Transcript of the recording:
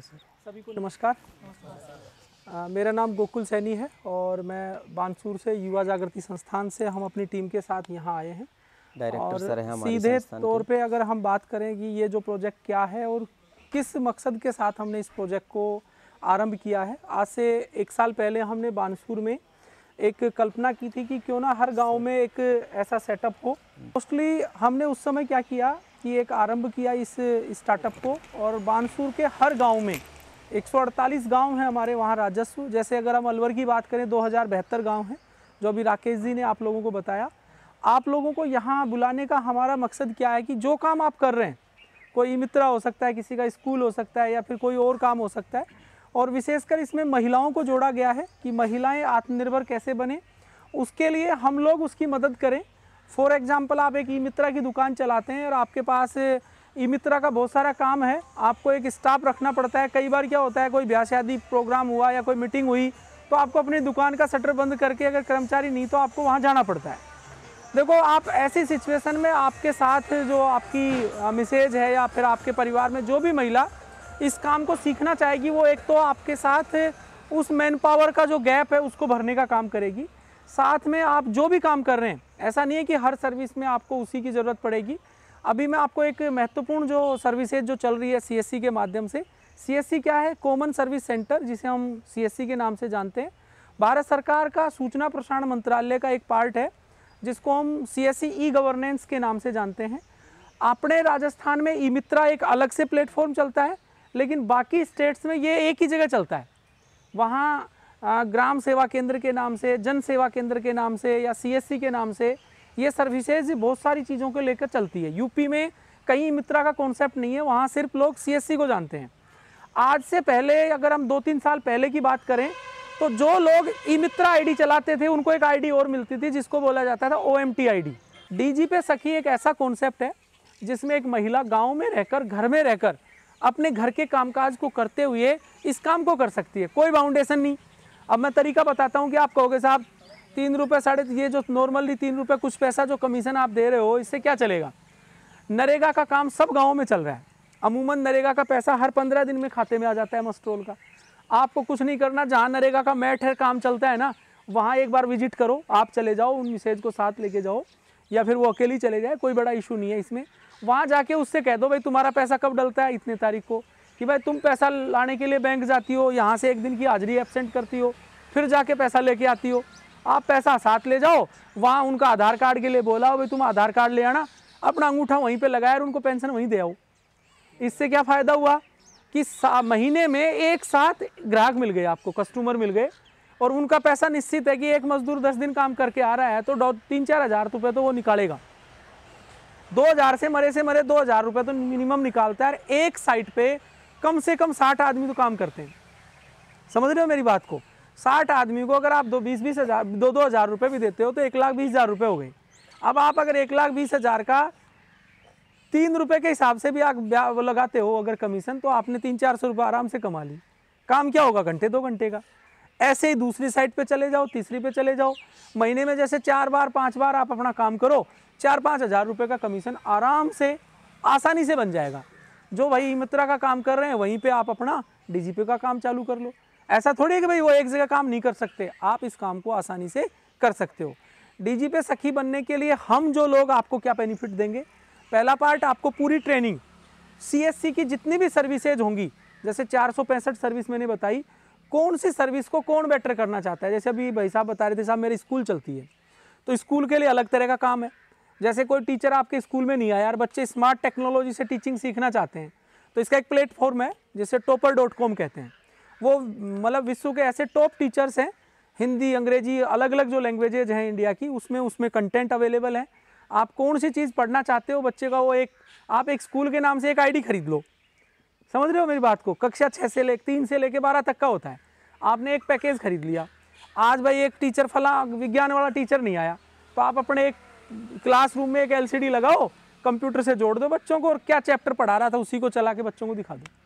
सभी को नमस्कार, मेरा नाम गोकुल सैनी है और मैं बानसूर से युवा जागृति संस्थान से हम अपनी टीम के साथ यहाँ आए हैं डायरेक्टर सर हैं सीधे तौर पे अगर हम बात करें कि ये जो प्रोजेक्ट क्या है और किस मकसद के साथ हमने इस प्रोजेक्ट को आरंभ किया है आज से एक साल पहले हमने बानसूर में एक कल्पना की थी कि क्यों ना हर गांव में एक ऐसा सेटअप हो मोस्टली हमने उस समय क्या किया कि एक आरंभ किया इस स्टार्टअप को और बानसूर के हर गांव में 148 गांव हैं हमारे वहाँ राजस्व जैसे अगर हम अलवर की बात करें दो हज़ार बहत्तर गाँव हैं जो अभी राकेश जी ने आप लोगों को बताया आप लोगों को यहाँ बुलाने का हमारा मकसद क्या है कि जो काम आप कर रहे हैं कोई मित्रा हो सकता है किसी का स्कूल हो सकता है या फिर कोई और काम हो सकता है और विशेषकर इसमें महिलाओं को जोड़ा गया है कि महिलाएँ आत्मनिर्भर कैसे बने उसके लिए हम लोग उसकी मदद करें फॉर एग्ज़ाम्पल आप एक ई मित्रा की दुकान चलाते हैं और आपके पास ई मित्रा का बहुत सारा काम है आपको एक स्टाफ रखना पड़ता है कई बार क्या होता है कोई ब्याह शादी प्रोग्राम हुआ या कोई मीटिंग हुई तो आपको अपनी दुकान का शटर बंद करके अगर कर्मचारी नहीं तो आपको वहाँ जाना पड़ता है देखो आप ऐसी सिचुएशन में आपके साथ जो आपकी मिसेज है या फिर आपके परिवार में जो भी महिला इस काम को सीखना चाहेगी वो एक तो आपके साथ उस मैन पावर का जो गैप है उसको भरने का काम करेगी साथ में आप जो भी काम कर रहे हैं ऐसा नहीं है कि हर सर्विस में आपको उसी की ज़रूरत पड़ेगी अभी मैं आपको एक महत्वपूर्ण जो सर्विसेज जो चल रही है सी के माध्यम से सी क्या है कॉमन सर्विस सेंटर जिसे हम सी के नाम से जानते हैं भारत सरकार का सूचना प्रसारण मंत्रालय का एक पार्ट है जिसको हम सी एस ई गवर्नेंस के नाम से जानते हैं अपने राजस्थान में ई मित्रा एक अलग से प्लेटफॉर्म चलता है लेकिन बाकी स्टेट्स में ये एक ही जगह चलता है वहाँ ग्राम सेवा केंद्र के नाम से जन सेवा केंद्र के नाम से या सीएससी के नाम से ये सर्विसेज बहुत सारी चीज़ों को लेकर चलती है यूपी में कहीं मित्रा का कॉन्सेप्ट नहीं है वहाँ सिर्फ लोग सीएससी को जानते हैं आज से पहले अगर हम दो तीन साल पहले की बात करें तो जो लोग ई मित्रा आई चलाते थे उनको एक आईडी और मिलती थी जिसको बोला जाता था O M T I D D G पे सखी एक ऐसा कॉन्सेप्ट है जिसमें एक महिला गांव में रहकर घर में रहकर अपने घर के कामकाज को करते हुए इस काम को कर सकती है कोई बाउंडेशन नहीं अब मैं तरीका बताता हूँ कि आप कहोगे साहब तीन रुपये साढ़े ये जो नॉर्मली तीन रुपये कुछ पैसा जो कमीशन आप दे रहे हो इससे क्या चलेगा नरेगा का काम सब गाँव में चल रहा है अमूमन नरेगा का पैसा हर पंद्रह दिन में खाते में आ जाता है मस्ट्रोल का आपको कुछ नहीं करना जहाँ नरेगा का मैट है काम चलता है ना वहाँ एक बार विजिट करो आप चले जाओ उन मिसेज को साथ लेके जाओ या फिर वो अकेली चले जाए कोई बड़ा इशू नहीं है इसमें वहाँ जाके उससे कह दो भाई तुम्हारा पैसा कब डलता है इतने तारीख को कि भाई तुम पैसा लाने के लिए बैंक जाती हो यहाँ से एक दिन की हाजिरी एबसेंट करती हो फिर जाके पैसा लेके आती हो आप पैसा साथ ले जाओ वहाँ उनका आधार कार्ड के लिए बोला हो भाई तुम आधार कार्ड ले आना अपना अंगूठा वहीं पर लगाया और उनको पेंशन वहीं दे आओ इससे क्या फ़ायदा हुआ कि महीने में एक साथ ग्राहक मिल गए आपको कस्टमर मिल गए और उनका पैसा निश्चित है कि एक मजदूर दस दिन काम करके आ रहा है तो तीन चार हज़ार रुपये तो वो निकालेगा दो हज़ार से मरे से मरे दो हज़ार रुपये तो मिनिमम निकालता है एक साइट पर कम से कम साठ आदमी तो काम करते हैं समझ रहे हो मेरी बात को साठ आदमी को अगर आप दो बीस बीस हज़ार दो दो हज़ार रुपये भी देते हो तो एक लाख बीस हज़ार रुपये हो गए अब आप अगर एक लाख बीस हज़ार का तीन रुपये के हिसाब से भी आप लगाते हो अगर कमीशन तो आपने तीन चार सौ रुपये आराम से कमा ली काम क्या होगा घंटे दो घंटे का ऐसे ही दूसरी साइड पे चले जाओ तीसरी पे चले जाओ महीने में जैसे चार बार पाँच बार आप अपना काम करो चार पाँच हज़ार रुपये का कमीशन आराम से आसानी से बन जाएगा जो भाई मित्रा का काम कर रहे हैं वहीं पे आप अपना डीजीपी का काम चालू कर लो ऐसा थोड़ी है कि भाई वो एक जगह काम नहीं कर सकते आप इस काम को आसानी से कर सकते हो डीजीपी सखी बनने के लिए हम जो लोग आपको क्या बेनिफिट देंगे पहला पार्ट आपको पूरी ट्रेनिंग सी की जितनी भी सर्विसेज होंगी जैसे चार सर्विस मैंने बताई कौन सी सर्विस को कौन बेटर करना चाहता है जैसे अभी भाई साहब बता रहे थे साहब मेरे स्कूल चलती है तो स्कूल के लिए अलग तरह का काम है जैसे कोई टीचर आपके स्कूल में नहीं आया यार बच्चे स्मार्ट टेक्नोलॉजी से टीचिंग सीखना चाहते हैं तो इसका एक प्लेटफॉर्म है जिसे टोपर डॉट कॉम कहते हैं वो मतलब विश्व के ऐसे टॉप टीचर्स हैं हिंदी अंग्रेजी अलग अलग जो लैंग्वेजेज हैं इंडिया की उसमें उसमें कंटेंट अवेलेबल है आप कौन सी चीज़ पढ़ना चाहते हो बच्चे का वो एक आप एक स्कूल के नाम से एक आईडी खरीद लो समझ रहे हो मेरी बात को कक्षा छः से ले तीन से लेके बारह तक का होता है आपने एक पैकेज खरीद लिया आज भाई एक टीचर फला विज्ञान वाला टीचर नहीं आया तो आप अपने एक क्लासरूम में एक एलसीडी लगाओ कंप्यूटर से जोड़ दो बच्चों को और क्या चैप्टर पढ़ा रहा था उसी को चला के बच्चों को दिखा दो